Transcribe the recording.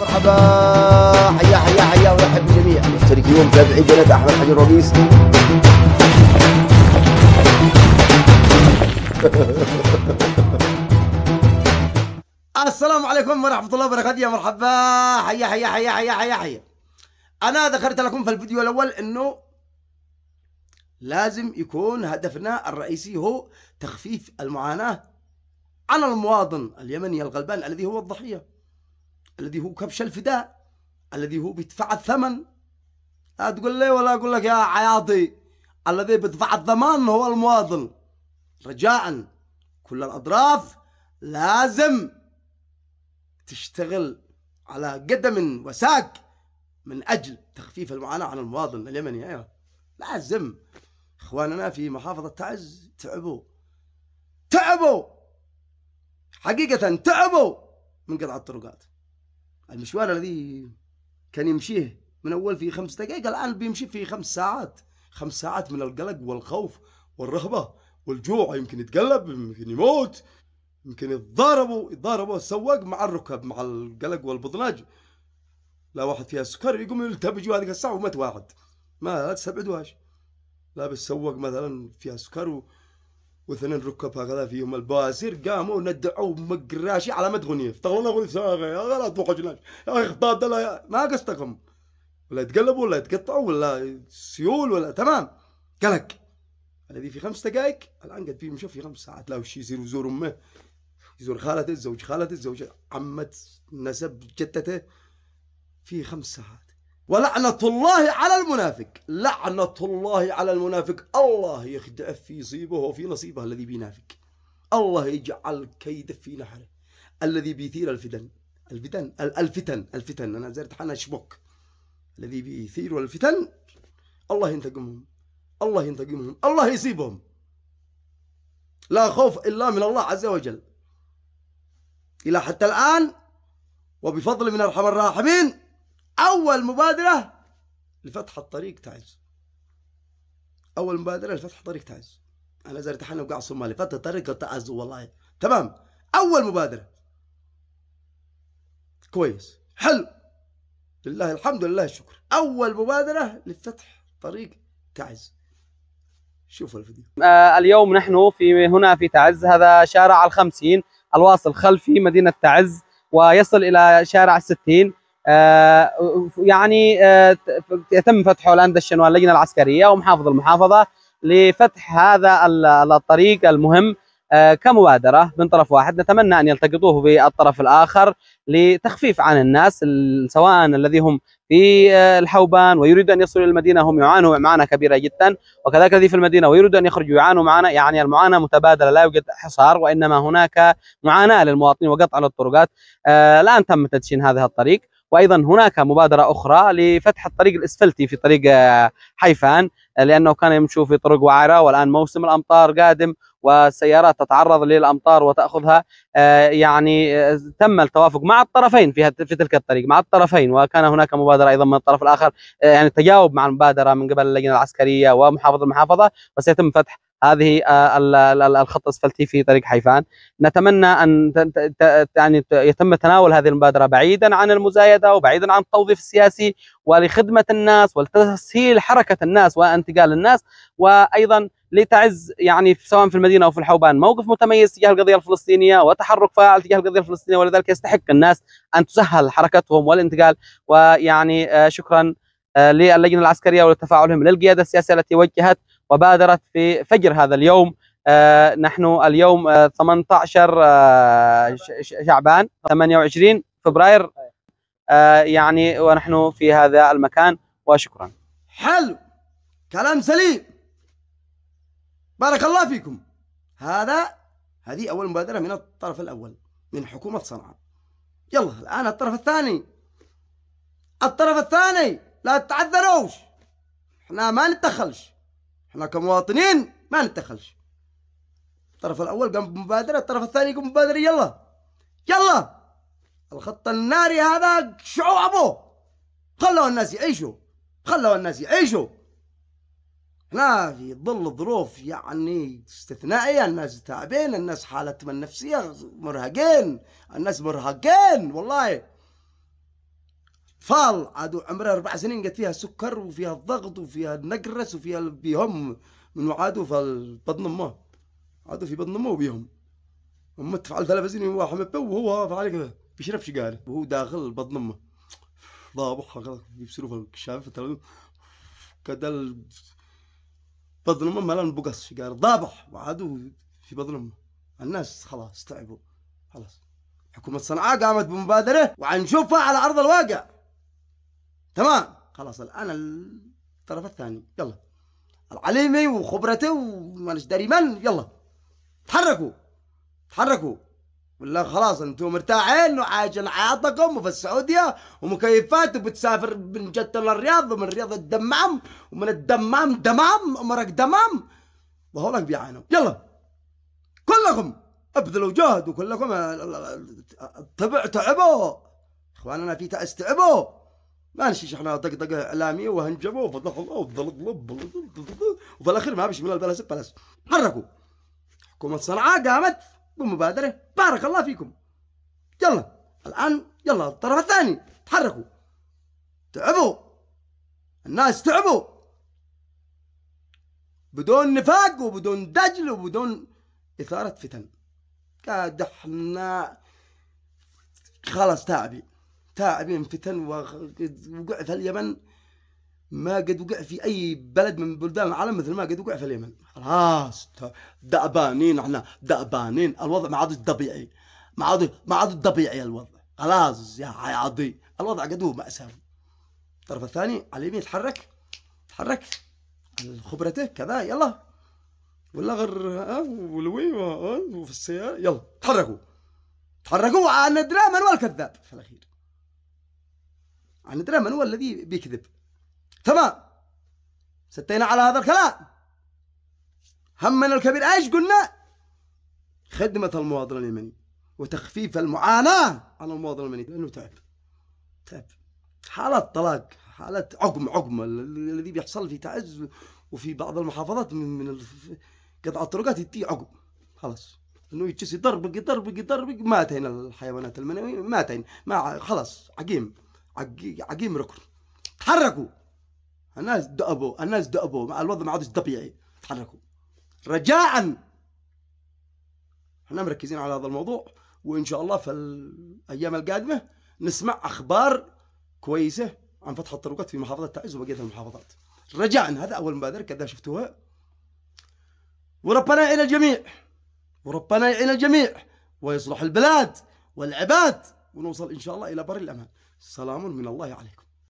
مرحبا حيا حيا حيا ويرحب بالجميع مشتركين ومتابعين قناه احمد حجر رئيس السلام عليكم ورحمة الله وبركاته يا مرحبا حيا حيا حيا حيا حيا حيا أنا ذكرت لكم في الفيديو الأول إنه لازم يكون هدفنا الرئيسي هو تخفيف المعاناة عن المواطن اليمني الغلبان الذي هو الضحية الذي هو كبش الفداء الذي هو بيدفع الثمن لا تقول لي ولا أقول لك يا عياطي الذي بيدفع الضمان هو المواطن رجاء كل الأطراف لازم تشتغل على قدم وساق من أجل تخفيف المعاناة عن المواطن اليمني أيوة لازم إخواننا في محافظة تعز تعبوا تعبوا حقيقة تعبوا من قطع الطرقات المشوار الذي كان يمشيه من أول في خمس دقائق الآن بيمشي في خمس ساعات خمس ساعات من القلق والخوف والرهبة والجوع يمكن يتقلب يمكن يموت يمكن يتضاربوا يتضاربوا السواق مع الركب مع القلق والبطناج لا واحد فيها سكر يقوم يلتبجوا هذيك الساعة ومات واحد ما تستبعدوهاش لا بالسواق مثلا فيها سكر وثنين ركب هكذا فيهم الباسير قاموا ندعوا مقراشي على مد غنيف تغلون غنيف يا غلا توقع جناش يا اخي خطاط ما قصدكم ولا يتقلبوا ولا يتقطعوا ولا سيول ولا تمام قلق الذي في خمس دقائق الان قد فيه مشوف في خمس ساعات لا وش يصير يزور امه يزور خالة الزوج خالة الزوج عمة نسب جدته في خمس ساعات ولعنة الله على المنافق لعنة الله على المنافق الله يخدع في صيبه وفي نصيبه الذي بينافق الله يجعل كيد في نحره الذي بيثير الفتن الفتن الفتن الفتن أنا زرت حنا شبك الذي بيثير الفتن الله ينتقمهم الله ينتقمهم الله يصيبهم لا خوف إلا من الله عز وجل إلى حتى الآن وبفضل من أرحم الراحمين أول مبادرة لفتح الطريق تعز أول مبادرة لفتح طريق تعز أنا زرت حنا وقع الصومالي فتح طريق تعز والله تمام أول مبادرة كويس حلو لله الحمد لله الشكر أول مبادرة لفتح طريق تعز شوفوا الفيديو آه اليوم نحن في هنا في تعز هذا شارع الخمسين الواصل خلفي مدينة تعز ويصل إلى شارع الستين آه، يعني آه، يتم فتحه الان دشنوا اللجنه العسكريه ومحافظ المحافظه لفتح هذا الطريق المهم آه، كمبادره من طرف واحد نتمنى ان يلتقطوه بالطرف الاخر لتخفيف عن الناس سواء الذي هم في الحوبان ويريد ان يصلوا الى المدينه هم يعانوا معاناه كبيره جدا وكذلك الذي في المدينه ويريد ان يخرجوا يعانوا معانا يعني المعاناه متبادله لا يوجد حصار وانما هناك معاناه للمواطنين وقطع للطرقات الان تم تدشين هذا الطريق وايضا هناك مبادره اخرى لفتح الطريق الاسفلتي في طريق آه، حيفان آه، لانه كان يمشوا في طرق وعره والان موسم الامطار قادم والسيارات تتعرض للامطار وتاخذها آه، يعني تم التوافق مع الطرفين في في تلك الطريق مع الطرفين وكان هناك مبادره ايضا من الطرف الاخر يعني تجاوب مع المبادره من قبل اللجنه العسكريه ومحافظه المحافظه وسيتم فتح هذه آه، الخط الاسفلتي في طريق حيفان نتمنى ان يعني يتم تناول هذه المبادره بعيدا عن المزايده وبعيدا عن التوظيف السياسي ولخدمه الناس ولتسهيل حركه الناس وانتقال الناس وايضا لتعز يعني سواء في المدينه او في الحوبان موقف متميز تجاه القضيه الفلسطينيه وتحرك فاعل تجاه القضيه الفلسطينيه ولذلك يستحق الناس ان تسهل حركتهم والانتقال ويعني آه، شكرا آه، للجنه العسكريه ولتفاعلهم للقياده السياسيه التي وجهت وبادرت في فجر هذا اليوم آه، نحن اليوم 18 آه، آه، شعبان 28 فبراير يعني ونحن في هذا المكان وشكرا حلو كلام سليم بارك الله فيكم هذا هذه أول مبادرة من الطرف الأول من حكومة صنعاء يلا الآن الطرف الثاني الطرف الثاني لا تتعذروش احنا ما نتدخلش احنا كمواطنين ما نتدخلش الطرف الاول قام بمبادره الطرف الثاني قام بمبادره يلا يلا الخط الناري هذا شعوا ابوه خلوا الناس يعيشوا خلوا الناس يعيشوا احنا في ظل ظروف يعني استثنائية الناس تعبين الناس حالتهم النفسية مرهقين الناس مرهقين والله اطفال عادوا عمرها اربع سنين قالت فيها السكر وفيها الضغط وفيها النقرس وفيها بيهم من وعادوا في بطن امه عادوا في بطن امه وبيهم امه تفعل ثلاث سنين وهو بو وهو فعل كذا بيشرب شقاله وهو داخل بطن امه ضابخ هكذا يبسلوا في الكشاف كذا بطن امه مالان بقص شقاله ضابح وعادوا في بطن امه الناس خلاص تعبوا خلاص حكومة صنعاء قامت بمبادرة وعنشوفها على أرض الواقع تمام خلاص الان الطرف الثاني يلا العليمي وخبرته وما داري من يلا تحركوا تحركوا ولا خلاص انتم مرتاحين وعايشين حياتكم وفي السعوديه ومكيفات وبتسافر من جده للرياض ومن الرياض الدمام ومن الدمام دمام امرك دمام وهولك بيعانوا يلا كلكم ابذلوا جهد وكلكم الطبع آه، آه، آه، تعبوا اخواننا في تأس تعبوا معلش احنا طقطقه اعلاميه وهنجمه وفضحضه وضلضلب وفي الاخير ما فيش من البلس بلس حركوا حكومه صنعاء قامت بمبادره بارك الله فيكم يلا الان يلا الطرف الثاني تحركوا تعبوا الناس تعبوا بدون نفاق وبدون دجل وبدون اثاره فتن قاعد احنا خلاص تعبي تاعبين فتن وقع في اليمن ما قد وقع في اي بلد من بلدان العالم مثل ما قد وقع في اليمن خلاص دأبانين احنا دأبانين الوضع ما عادش طبيعي ما عاد ما عاد طبيعي الوضع خلاص يا عادي الوضع قد هو مأساوي الطرف الثاني على اليمين تحرك تحرك خبرته كذا يلا ولا غير ولوي وفي السيارة يلا تحركوا تحركوا عن درام الكذاب في الأخير يعني ندري من هو الذي بيكذب تمام ستينا على هذا الكلام همنا الكبير ايش قلنا خدمة المواطن اليمني وتخفيف المعاناة على المواطن اليمني لأنه تعب تعب حالة طلاق حالة عقم عقم الذي بيحصل في تعز وفي بعض المحافظات من من قطع الطرقات يتي عقم خلاص انه يتشسي ضرب ضرب مات ماتين الحيوانات المنوية ماتين ما خلاص عقيم عقيم ركن تحركوا الناس دأبوا الناس دأبوا مع الوضع ما عادش طبيعي تحركوا رجاء احنا مركزين على هذا الموضوع وان شاء الله في الايام القادمه نسمع اخبار كويسه عن فتح الطرقات في محافظه تعز وبقيه المحافظات رجاء هذا اول مبادره كذا شفتوها وربنا يعين الجميع وربنا يعين الجميع ويصلح البلاد والعباد ونوصل ان شاء الله الى بر الامان سلام من الله عليكم